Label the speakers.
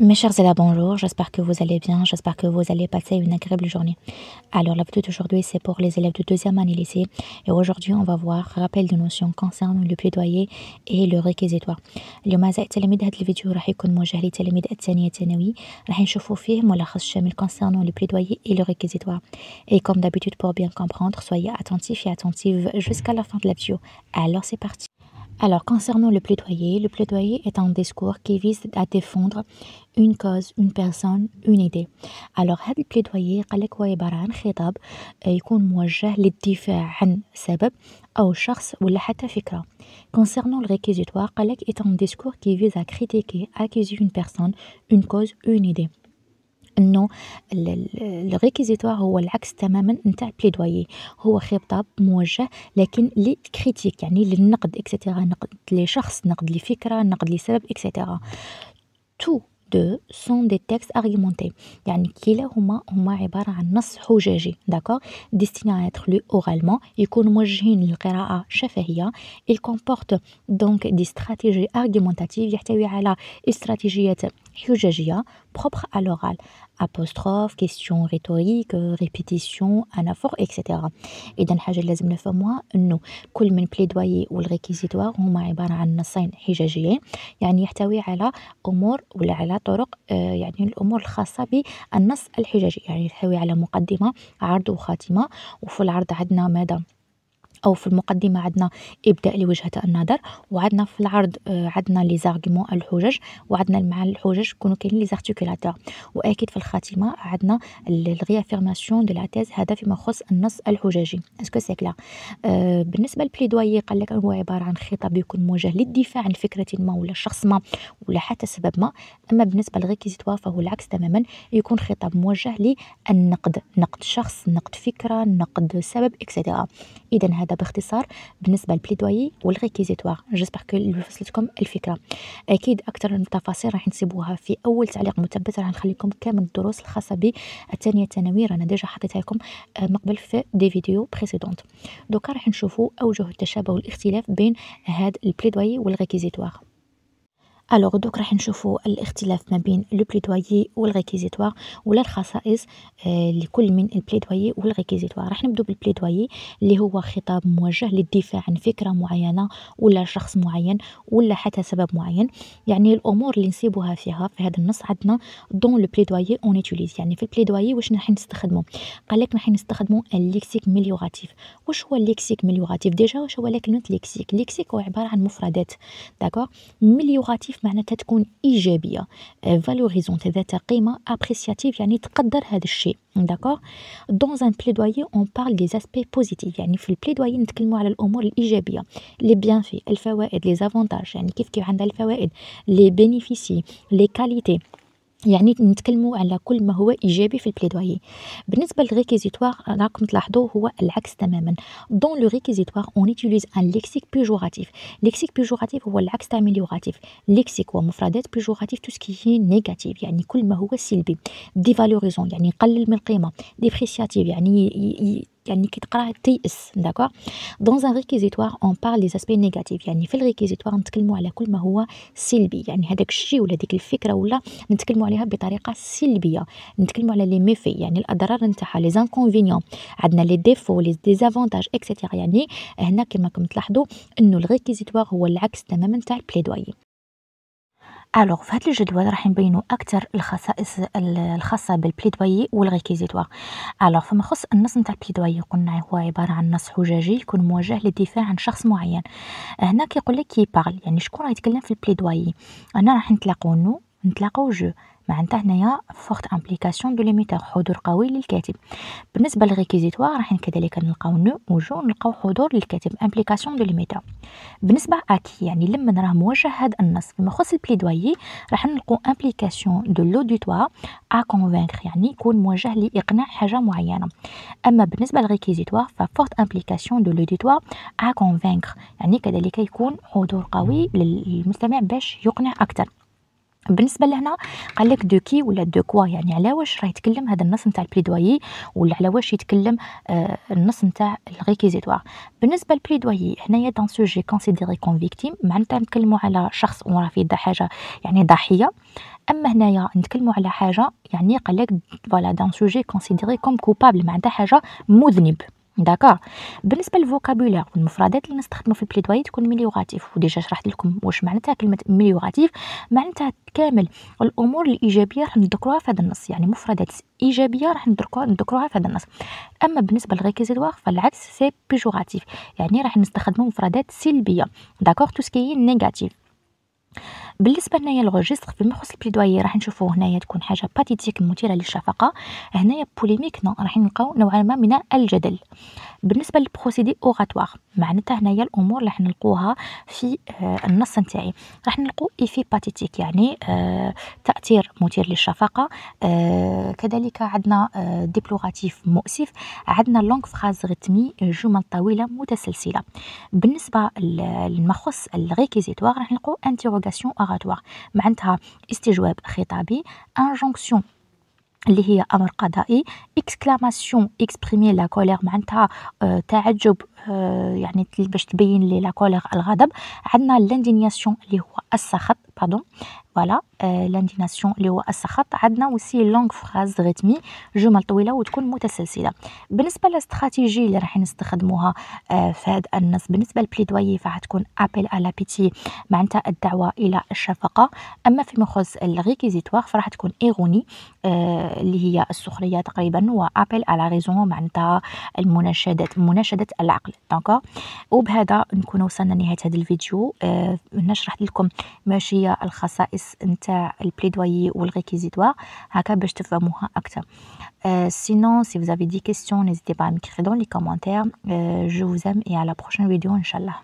Speaker 1: Mes chers élèves, bonjour, j'espère que vous allez bien, j'espère que vous allez passer une agréable journée. Alors, la vidéo d'aujourd'hui, c'est pour les élèves de deuxième année lycée. Et aujourd'hui, on va voir rappel de notions concernant le plaidoyer et le réquisitoire. موجه فيه ملخص concernant le plaidoyer et le réquisitoire. Et comme d'habitude, pour bien comprendre, soyez attentifs et attentives jusqu'à la fin de la vidéo. Alors, c'est parti. Alors, concernant le plaidoyer, le plaidoyer est un discours qui vise à défendre une cause, une personne, une idée. Alors, le plaidoyer Concernant le réquisitoire, est un discours qui vise à critiquer, accuser une personne, une cause, une idée. انه الريكيزيتوار هو العكس تماما نتاع البليدويي هو خطاب موجه لكن للكريتيك يعني للنقد اكسيتيرا نقد لشخص نقد لفكره نقد لسبب اكسيتيرا تو دو سون دي تيكست ارغيمونتي يعني كلاهما هما عباره عن نص حججي داكور ديستيني ا اتر لو اورالمون يكون موجهين للقراءه شفهيه اي كومبورت دونك دي استراتيجي ارغيمونتاتيف يحتوي على استراتيجيات حجاجية propre à l'oral apostrophe question rhétorique ريبيتيسيون anaphore اكسيتيرا اذا الحاجه اللي لازم نفهموها انه كل من بليدوايي والريكيزيتوار هما عباره عن نصين حجاجيين يعني يحتوي على امور ولا على طرق آه يعني الامور الخاصه بالنص الحجاجي يعني يحتوي على مقدمه عرض وخاتمه وفي العرض عندنا ماذا او في المقدمه عندنا ابداء لوجهه النظر وعندنا في العرض آه، عندنا لي زارغومون الحجج وعندنا مع الحجج يكونوا كاينين لي زارتيكولاتور واكيد في الخاتمه عندنا الريافيرماسيون دو لا تيز هذا فيما يخص النص الحججي اسكو سي كلا بالنسبه للبليدوي قال لك هو عباره عن خطاب يكون موجه للدفاع عن فكره ما ولا شخص ما ولا حتى سبب ما اما بالنسبه للريكيزيتوار فهو العكس تماما يكون خطاب موجه للنقد نقد شخص نقد فكره نقد سبب اكسيتيرا اذا هذا باختصار بالنسبه للبليدوي والريكيزيتوار جيسبر كو وصلتكم الفكره اكيد اكثر من التفاصيل راح نسيبوها في اول تعليق مثبت راح نخليكم كامل الدروس الخاصه بالثانيه الثانوي رانا ديجا حطيتها لكم آه، مقبل في دي فيديو بريسيدونت دوكا راح نشوفوا اوجه التشابه والاختلاف بين هاد البليدوي والريكيزيتوار الوغ دوك راح نشوفوا الاختلاف ما بين لو بليدويي والريكيزيتوار ولا الخصائص آه، لكل من البليدويي والريكيزيتوار راح نبداو بالبليدويي اللي هو خطاب موجه للدفاع عن فكره معينه ولا شخص معين ولا حتى سبب معين يعني الامور اللي نصيبوها فيها في هذا النص عندنا دون لو بليدويي اون يوتيليز يعني في البليدويي واش راح نستخدمو قال لك راح نستخدمو الليكسيك ميليوراتيف واش هو الليكسيك ميليوراتيف ديجا واش هو كلمه ليكسيك ليكسيك هو عباره عن مفردات داكور ميليوراتيف معناتها تكون ايجابيه فالوريزون euh, ذات قيمه ابريسياتيف يعني تقدر هذا الشيء داكور دون ان بليدوي اون بارل دي اسبي بوزيتيف يعني في البليدوي نتكلموا على الامور الايجابيه لي بيان في الفوائد لي زافونتاج يعني كيف كيف عندها الفوائد لي بينيفيسي لي كاليتي يعني نتكلموا على كل ما هو ايجابي في البليدوايي بالنسبه للريكيزيتوار راكم تلاحظوا هو العكس تماما دون لو ريكيزيتوار اون يوتيليز ان ليكسيك بيجوراتيف ليكسيك بيجوراتيف هو العكس تاع ميليوراتيف ليكسيك ومفردات بيجوراتيف تو سكي نيجاتيف يعني كل ما هو سلبي ديفالوريزون يعني يقلل من القيمه ديبريسياتيف يعني ي... ي... يعني كي تقرا تيأس داكوغ دون ان ريكيزيتوار اون بار لي اسبي نيجاتيف يعني في الريكيزيتوار نتكلموا على كل ما هو سلبي يعني هذاك الشيء ولا ديك الفكره ولا نتكلموا عليها بطريقه سلبيه نتكلموا على لي ميفي يعني الاضرار نتاعها لي زانكونفينيون عندنا لي ديفو لي ديزافونتاج اكسيتيرا يعني هنا كما راكم تلاحظوا انه الريكيزيتوار هو العكس تماما تاع البليدوي الوغ في هذا الجدول راح نبينو اكثر الخصائص الخاصه بالبليدوي والريكيزيتوار الوغ فما خص النص نتاع البليدوي قلنا هو عباره عن نص حجاجي يكون موجه للدفاع عن شخص معين هنا كيقول لك كي بارل يعني شكون راه يتكلم في البليدوي انا راح نتلاقاو نو نتلاقاو جو معناتها هنايا فورت امبليكاسيون دو ليميتور حضور قوي للكاتب بالنسبه للريكيزيتوار راح كذلك نلقاو نو وجو نلقاو حضور للكاتب امبليكاسيون دو ليميتور بالنسبه اكي يعني لمن راه موجه هذا النص فيما يخص البليدوي راح نلقاو امبليكاسيون دو لوديتوار ا كونفينكر يعني يكون موجه لاقناع حاجه معينه اما بالنسبه للريكيزيتوار ففورت امبليكاسيون دو لوديتوار ا كونفينكر يعني كذلك يكون حضور قوي للمستمع باش يقنع اكثر بالنسبه لهنا قال لك دو كي ولا دو كوا يعني على واش راه يتكلم هذا النص نتاع البليدويي ولا على واش يتكلم آه النص نتاع الريكيزيتوار بالنسبه للبليدويي هنايا دون سوجي كونسيديري كون فيكتيم معناتها نتكلموا على شخص وراه في حاجه يعني ضحيه اما هنايا نتكلموا على حاجه يعني قال لك فوالا دون سوجي كونسيديري كوم كوبابل معناتها حاجه مذنب داكور بالنسبه للفوكابولير والمفردات اللي نستخدمو في البليدواي تكون مليوغاتيف وديجا شرحت لكم واش معناتها كلمه مليوغاتيف معناتها كامل الامور الايجابيه راح نذكروها في هذا النص يعني مفردات ايجابيه راح نذكروها في هذا النص اما بالنسبه للريكيزيتوار فالعكس سي بيجوراتيف يعني راح نستخدمو مفردات سلبيه داكور تو سكي نيجاتيف بالنسبه لنايا لوجيستر فيما يخص البليدوايي راح نشوفوا هنايا تكون حاجه باتيتيك مثيره للشفقه هنايا بوليميك راح نلقاو نوعا ما من الجدل بالنسبه للبروسيدي اوغاتوار معناتها هنايا الامور اللي راح نلقوها في آه، النص نتاعي راح نلقو ايفي باتيتيك يعني آه، تاثير مثير للشفقه آه، كذلك عندنا ديبلوغاتيف مؤسف عندنا لونغ فراز ريتمي جمل طويله متسلسله بالنسبه للمخص الريكيزيتوار راح نلقاو انتيروغاسيون déclaratoire معناتها استجواب خطابي injonction اللي هي امر قضائي اكسكلاماسيون اكسبريمي لا كولير معناتها آه، تعجب آه، يعني باش تبين لي لا كولير الغضب عندنا لاندينياسيون اللي هو السخط pardon فوالا لانديناسيون euh, اللي هو السخط عندنا وسي لونغ فراز ريتمي جمل طويله وتكون متسلسله بالنسبه للاستراتيجي اللي راح نستخدموها آه، في هذا النص بالنسبه للبليدوي فراح تكون ابل على بيتي معناتها الدعوه الى الشفقه اما فيما يخص الريكيزيتوار فراح تكون ايروني آه، اللي هي السخريه تقريبا وابل على ريزون معناتها المناشدات مناشده العقل دونك وبهذا نكون وصلنا لنهايه هذا الفيديو آه، نشرح لكم ماشي هي الخصائص le plaidoyer ou le réquisitoire te euh, acte. sinon si vous avez des questions n'hésitez pas à me créer dans les commentaires euh, je vous aime et à la prochaine vidéo inchallah